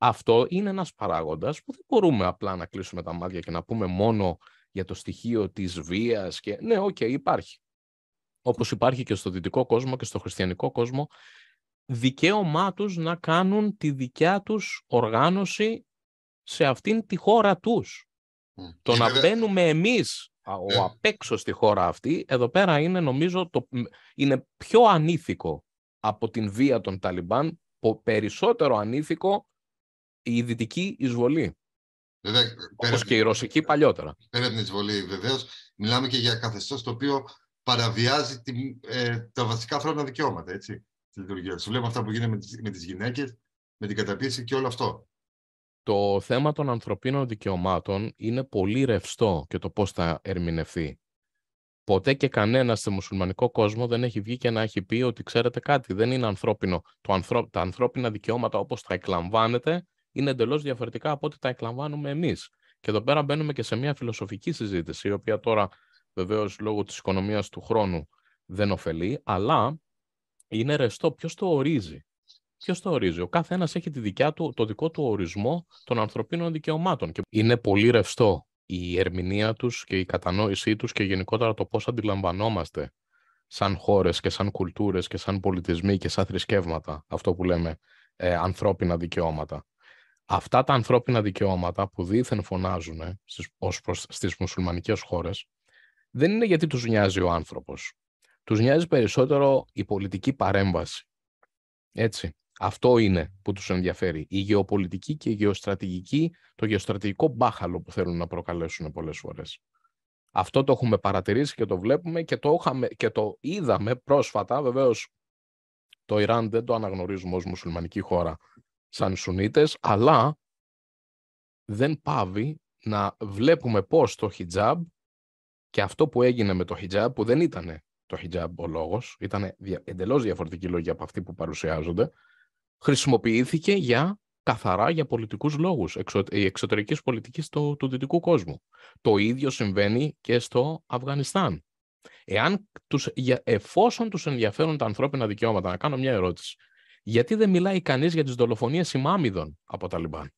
Αυτό είναι ένας παράγοντας που δεν μπορούμε απλά να κλείσουμε τα μάτια και να πούμε μόνο για το στοιχείο της βίας και ναι, οκ, υπάρχει όπως υπάρχει και στο δυτικό κόσμο και στο χριστιανικό κόσμο, δικαίωμά τους να κάνουν τη δικιά τους οργάνωση σε αυτήν τη χώρα τους. Το να μπαίνουμε εμείς ο ε. απ' στη χώρα αυτή, εδώ πέρα είναι νομίζω το, είναι πιο ανήθικο από την βία των Ταλιμπάν, περισσότερο ανήθικο η δυτική εισβολή. Βέβαια, Όπως πέρα και η ρωσική παλιότερα. Πέρα από την εισβολή βεβαίως, μιλάμε και για καθεστώς το οποίο παραβιάζει τη, ε, τα βασικά ανθρώπινα δικαιώματα, έτσι, στη λειτουργία Σου λέμε αυτά που γίνεται με τις, με τις γυναίκες, με την καταπίεση και όλο αυτό. Το θέμα των ανθρωπίνων δικαιωμάτων είναι πολύ ρευστό και το πώς θα ερμηνευθεί. Ποτέ και κανένας σε μουσουλμανικό κόσμο δεν έχει βγει και να έχει πει ότι ξέρετε κάτι, δεν είναι ανθρώπινο. Το ανθρω... Τα ανθρώπινα δικαιώματα όπως τα εκλαμβάνετε είναι εντελώς διαφορετικά από ό,τι τα εκλαμβάνουμε εμείς. Και εδώ πέρα μπαίνουμε και σε μια φιλοσοφική συζήτηση, η οποία τώρα Βεβαίως λόγω της οικονομίας του χρόνου δεν ωφελεί, αλλά είναι ρεστό. Ποιος το ορίζει. Ποιος το ορίζει. Ο κάθε ένα έχει τη δικιά του, το δικό του ορισμό των ανθρωπίνων δικαιωμάτων. Και είναι πολύ ρευστό η ερμηνεία τους και η κατανόησή τους και γενικότερα το πώς αντιλαμβανόμαστε σαν χώρες και σαν κουλτούρες και σαν πολιτισμοί και σαν θρησκεύματα αυτό που λέμε ε, ανθρώπινα δικαιώματα. Αυτά τα ανθρώπινα δικαιώματα που δίθεν φωνάζουν στις, ως προς, στις μουσουλμανικές χώρες δεν είναι γιατί τους νοιάζει ο άνθρωπος. Τους νοιάζει περισσότερο η πολιτική παρέμβαση. Έτσι. Αυτό είναι που τους ενδιαφέρει. Η γεωπολιτική και η γεωστρατηγική, το γεωστρατηγικό μπάχαλο που θέλουν να προκαλέσουν πολλές φορές. Αυτό το έχουμε παρατηρήσει και το βλέπουμε και το, είδαμε πρόσφατα. βεβαίως το Ιράν δεν το αναγνωρίζουμε ως μουσουλμανική χώρα σαν Σουνίτες, αλλά δεν πάβει να βλέπουμε πώς το χιτζάμπ και αυτό που έγινε με το hijab, που δεν ήταν το hijab ο λόγος, ήταν εντελώς διαφορετική λόγια από αυτοί που παρουσιάζονται, χρησιμοποιήθηκε για καθαρά για πολιτικούς λόγους η εξωτερικής του, του δυτικού κόσμου. Το ίδιο συμβαίνει και στο Αφγανιστάν. Εάν τους, εφόσον τους ενδιαφέρουν τα ανθρώπινα δικαιώματα, να κάνω μια ερώτηση, γιατί δεν μιλάει κανείς για τις δολοφονίες ημάμιδων από τα Λιμπάν.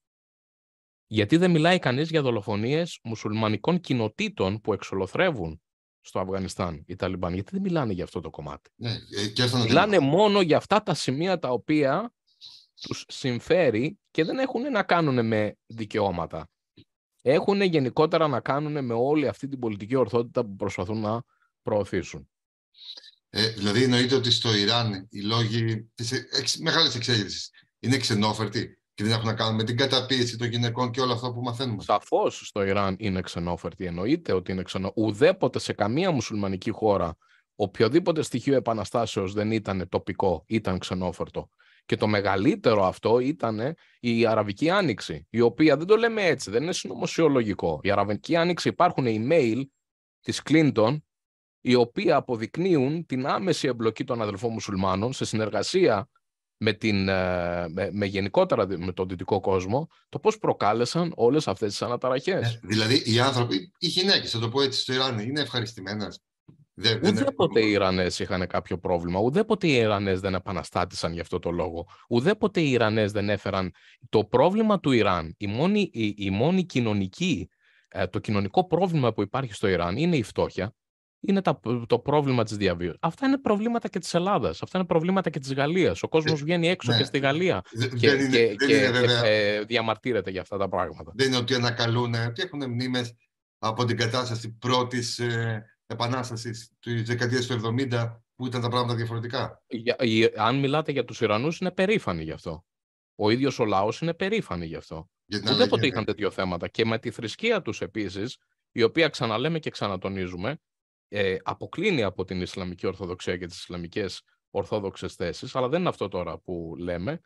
Γιατί δεν μιλάει κανείς για δολοφονίες μουσουλμανικών κοινοτήτων που εξολοθρεύουν στο Αφγανιστάν οι Ταλιμπάν. Γιατί δεν μιλάνε για αυτό το κομμάτι. Ναι, ε, μιλάνε μόνο για αυτά τα σημεία τα οποία τους συμφέρει και δεν έχουν να κάνουν με δικαιώματα. Έχουν γενικότερα να κάνουν με όλη αυτή την πολιτική ορθότητα που προσπαθούν να προωθήσουν. Ε, δηλαδή εννοείται ότι στο Ιράν οι λόγοι της ε, εξ, μεγάλης είναι ξενόφερτοι και δεν έχουν να κάνουν με την καταπίεση των γυναικών και όλα αυτά που μαθαίνουμε. Σαφώς στο Ιράν είναι ξενόφερτη. Εννοείται ότι είναι ξενόφερτη. Ουδέποτε σε καμία μουσουλμανική χώρα οποιοδήποτε στοιχείο επαναστάσεως δεν ήταν τοπικό, ήταν ξενόφερτο. Και το μεγαλύτερο αυτό ήταν η Αραβική Άνοιξη, η οποία δεν το λέμε έτσι, δεν είναι συνωμοσιολογικό. Η Αραβική Άνοιξη υπάρχουν email της Κλίντον, οι οποίοι αποδεικνύουν την άμεση εμπλοκή των αδελφών μουσουλμάνων σε συνεργασία με, την, ε, με, γενικότερα με τον δυτικό κόσμο, το πώς προκάλεσαν όλες αυτές τις αναταραχές. Ε, δηλαδή οι άνθρωποι, οι γυναίκες, θα το πω έτσι, στο Ιράν είναι ευχαριστημένες. Δεν, ουδέποτε οι Ιρανές είχαν κάποιο πρόβλημα, ουδέποτε οι Ιρανές δεν επαναστάτησαν γι' αυτό το λόγο, ουδέποτε οι Ιρανές δεν έφεραν το πρόβλημα του Ιράν, η μόνη, η, η κοινωνική, ε, το κοινωνικό πρόβλημα που υπάρχει στο Ιράν είναι η φτώχεια, είναι τα, το πρόβλημα της διαβίωσης. Αυτά είναι προβλήματα και της Ελλάδας. Αυτά είναι προβλήματα και της Γαλλίας. Ο ε, κόσμος βγαίνει έξω ναι. και στη Γαλλία και, είναι, και, και ε, διαμαρτύρεται για αυτά τα πράγματα. Δεν είναι ότι ανακαλούν, ε, ότι έχουν μνήμες από την κατάσταση πρώτης ε, επανάστασης της δεκαετίας του 70 που ήταν τα πράγματα διαφορετικά. Για, αν μιλάτε για τους Ιρανούς, είναι περήφανοι γι' αυτό. Ο ίδιος ο λαός είναι περήφανοι γι' αυτό. Ούτε ποτέ ναι. είχαν τέτοιο θέματα. Και με τη θρησκεία τους επίσης, η οποία ξαναλέμε και ξανατονίζουμε, ε, αποκλίνει από την Ισλαμική Ορθοδοξία και τις Ισλαμικές Ορθόδοξες θέσεις, αλλά δεν είναι αυτό τώρα που λέμε.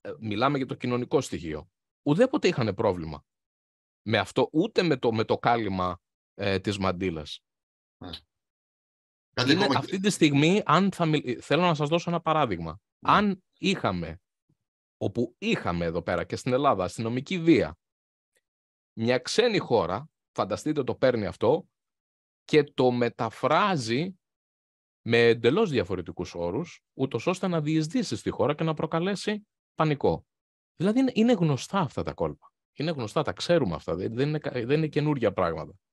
Ε, μιλάμε για το κοινωνικό στοιχείο. Ουδέποτε είχαν πρόβλημα με αυτό, ούτε με το, με το κάλυμα ε, της μαντήλας. Ναι. Αυτή τη στιγμή, αν θα θέλω να σας δώσω ένα παράδειγμα. Ναι. Αν είχαμε, όπου είχαμε εδώ πέρα και στην Ελλάδα, αστυνομική βία, μια ξένη χώρα, φανταστείτε το παίρνει αυτό, και το μεταφράζει με εντελώς διαφορετικούς όρους, ούτως ώστε να διεισδύσει στη χώρα και να προκαλέσει πανικό. Δηλαδή είναι γνωστά αυτά τα κόλπα. Είναι γνωστά, τα ξέρουμε αυτά, δεν είναι, δεν είναι καινούργια πράγματα.